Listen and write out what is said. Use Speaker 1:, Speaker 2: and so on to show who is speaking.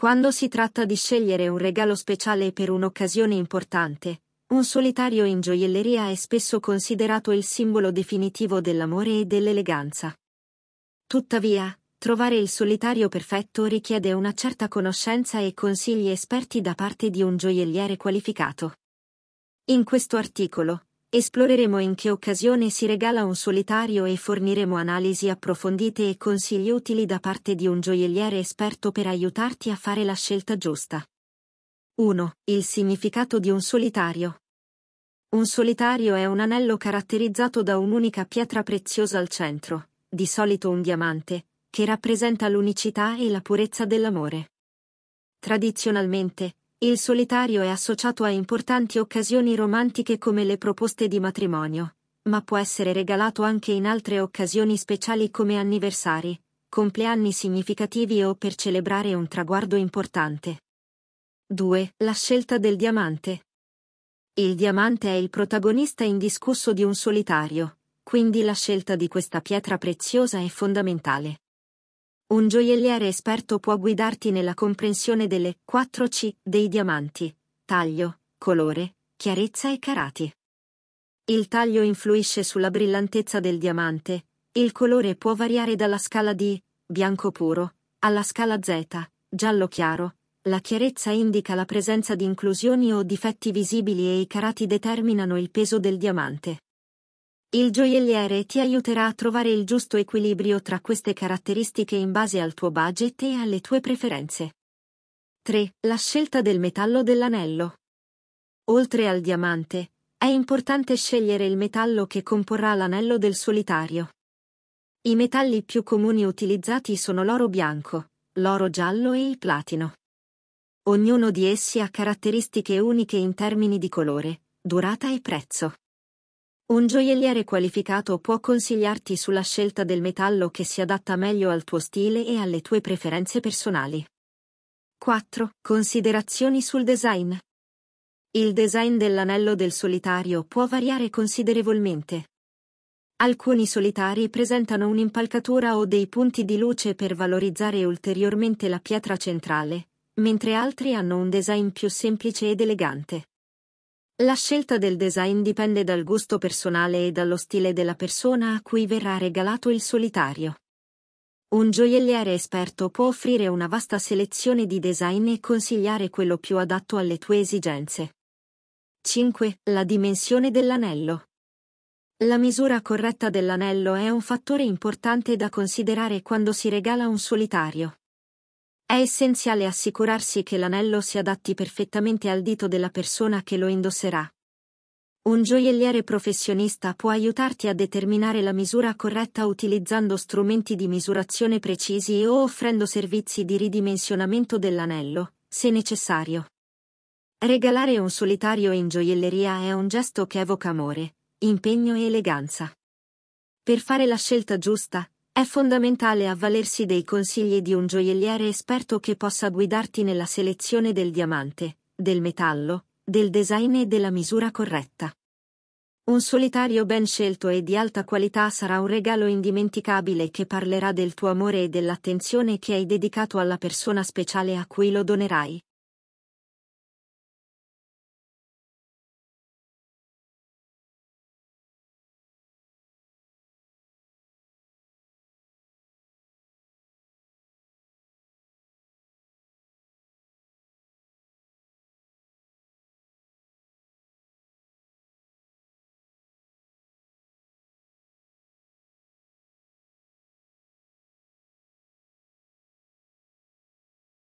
Speaker 1: Quando si tratta di scegliere un regalo speciale per un'occasione importante, un solitario in gioielleria è spesso considerato il simbolo definitivo dell'amore e dell'eleganza. Tuttavia, trovare il solitario perfetto richiede una certa conoscenza e consigli esperti da parte di un gioielliere qualificato. In questo articolo, Esploreremo in che occasione si regala un solitario e forniremo analisi approfondite e consigli utili da parte di un gioielliere esperto per aiutarti a fare la scelta giusta. 1. Il significato di un solitario. Un solitario è un anello caratterizzato da un'unica pietra preziosa al centro, di solito un diamante, che rappresenta l'unicità e la purezza dell'amore. Tradizionalmente, il solitario è associato a importanti occasioni romantiche come le proposte di matrimonio, ma può essere regalato anche in altre occasioni speciali come anniversari, compleanni significativi o per celebrare un traguardo importante. 2. La scelta del diamante. Il diamante è il protagonista indiscusso di un solitario, quindi la scelta di questa pietra preziosa è fondamentale. Un gioielliere esperto può guidarti nella comprensione delle 4C dei diamanti, taglio, colore, chiarezza e carati. Il taglio influisce sulla brillantezza del diamante, il colore può variare dalla scala D, bianco puro alla scala Z, giallo chiaro, la chiarezza indica la presenza di inclusioni o difetti visibili e i carati determinano il peso del diamante. Il gioielliere ti aiuterà a trovare il giusto equilibrio tra queste caratteristiche in base al tuo budget e alle tue preferenze. 3. La scelta del metallo dell'anello. Oltre al diamante, è importante scegliere il metallo che comporrà l'anello del solitario. I metalli più comuni utilizzati sono l'oro bianco, l'oro giallo e il platino. Ognuno di essi ha caratteristiche uniche in termini di colore, durata e prezzo. Un gioielliere qualificato può consigliarti sulla scelta del metallo che si adatta meglio al tuo stile e alle tue preferenze personali. 4. Considerazioni sul design. Il design dell'anello del solitario può variare considerevolmente. Alcuni solitari presentano un'impalcatura o dei punti di luce per valorizzare ulteriormente la pietra centrale, mentre altri hanno un design più semplice ed elegante. La scelta del design dipende dal gusto personale e dallo stile della persona a cui verrà regalato il solitario. Un gioielliere esperto può offrire una vasta selezione di design e consigliare quello più adatto alle tue esigenze. 5. La dimensione dell'anello. La misura corretta dell'anello è un fattore importante da considerare quando si regala un solitario. È essenziale assicurarsi che l'anello si adatti perfettamente al dito della persona che lo indosserà. Un gioielliere professionista può aiutarti a determinare la misura corretta utilizzando strumenti di misurazione precisi o offrendo servizi di ridimensionamento dell'anello, se necessario. Regalare un solitario in gioielleria è un gesto che evoca amore, impegno e eleganza. Per fare la scelta giusta, è fondamentale avvalersi dei consigli di un gioielliere esperto che possa guidarti nella selezione del diamante, del metallo, del design e della misura corretta. Un solitario ben scelto e di alta qualità sarà un regalo indimenticabile che parlerà del tuo amore e dell'attenzione che hai dedicato alla persona speciale a cui lo donerai.